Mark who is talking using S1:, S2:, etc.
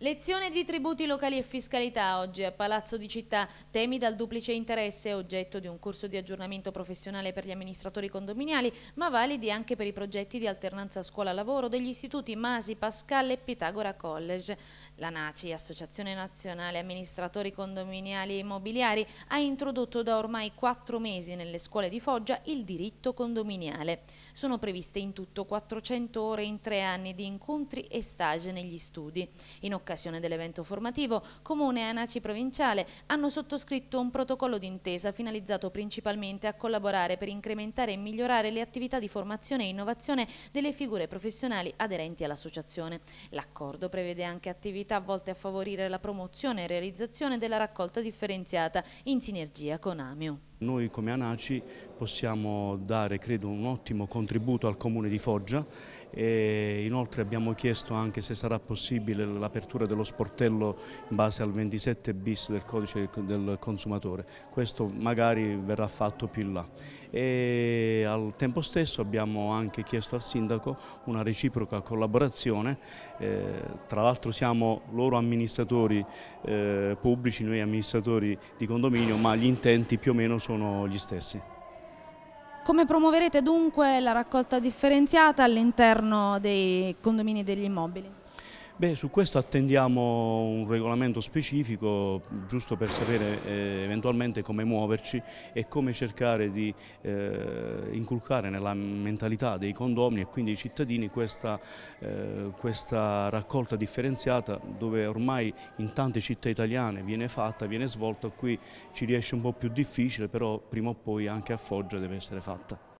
S1: Lezione di tributi locali e fiscalità oggi a Palazzo di Città, temi dal duplice interesse oggetto di un corso di aggiornamento professionale per gli amministratori condominiali, ma validi anche per i progetti di alternanza scuola-lavoro degli istituti Masi, Pascal e Pitagora College. La NACI, Associazione Nazionale Amministratori Condominiali e Immobiliari, ha introdotto da ormai quattro mesi nelle scuole di Foggia il diritto condominiale. Sono previste in tutto 400 ore in tre anni di incontri e stage negli studi. In occasione dell'evento formativo, Comune e Anaci Provinciale hanno sottoscritto un protocollo d'intesa finalizzato principalmente a collaborare per incrementare e migliorare le attività di formazione e innovazione delle figure professionali aderenti all'associazione. L'accordo prevede anche attività volte a favorire la promozione e realizzazione della raccolta differenziata in sinergia con AMIU.
S2: Noi come ANACI possiamo dare credo un ottimo contributo al Comune di Foggia e inoltre abbiamo chiesto anche se sarà possibile l'apertura dello sportello in base al 27 bis del codice del consumatore, questo magari verrà fatto più in là. E al tempo stesso abbiamo anche chiesto al Sindaco una reciproca collaborazione, eh, tra l'altro siamo loro amministratori eh, pubblici, noi amministratori di condominio ma gli intenti più o meno sono sono gli stessi.
S1: Come promuoverete dunque la raccolta differenziata all'interno dei condomini degli immobili?
S2: Beh, su questo attendiamo un regolamento specifico giusto per sapere eh, eventualmente come muoverci e come cercare di eh, inculcare nella mentalità dei condomini e quindi dei cittadini questa, eh, questa, raccolta differenziata dove ormai in tante città italiane viene fatta, viene svolta, qui ci riesce un po' più difficile però prima o poi anche a Foggia deve essere fatta.